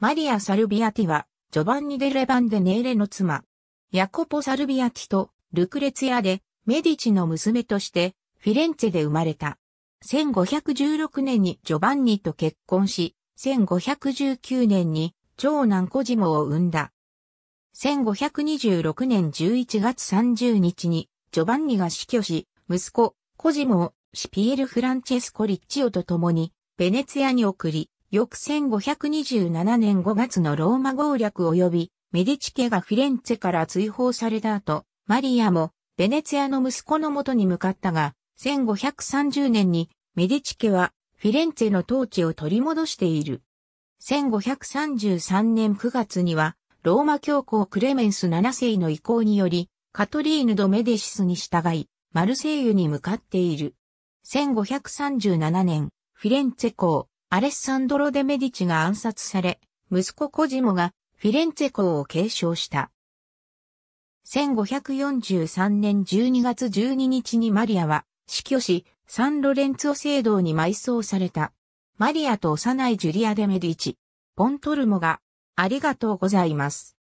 マリア・サルビアティは、ジョバンニ・デ・レバンデ・ネーレの妻。ヤコポ・サルビアティと、ルクレツヤで、メディチの娘として、フィレンツェで生まれた。1516年にジョバンニと結婚し、1519年に長男コジモを産んだ。1526年11月30日にジョバンニが死去し、息子コジモをシピエル・フランチェスコ・リッチオと共にベネツヤに送り、翌1527年5月のローマ合略及び、メディチ家がフィレンツェから追放された後、マリアも、ベネツィアの息子の元に向かったが、1530年に、メディチ家は、フィレンツェの統治を取り戻している。1533年9月には、ローマ教皇クレメンス7世の意向により、カトリーヌ・ド・メディシスに従い、マルセイユに向かっている。1537年、フィレンツェ公、アレッサンドロ・デ・メディチが暗殺され、息子コジモがフィレンツェ公を継承した。1543年12月12日にマリアは死去し、サンロレンツォ聖堂に埋葬された。マリアと幼いジュリア・デ・メディチ、ポントルモが、ありがとうございます。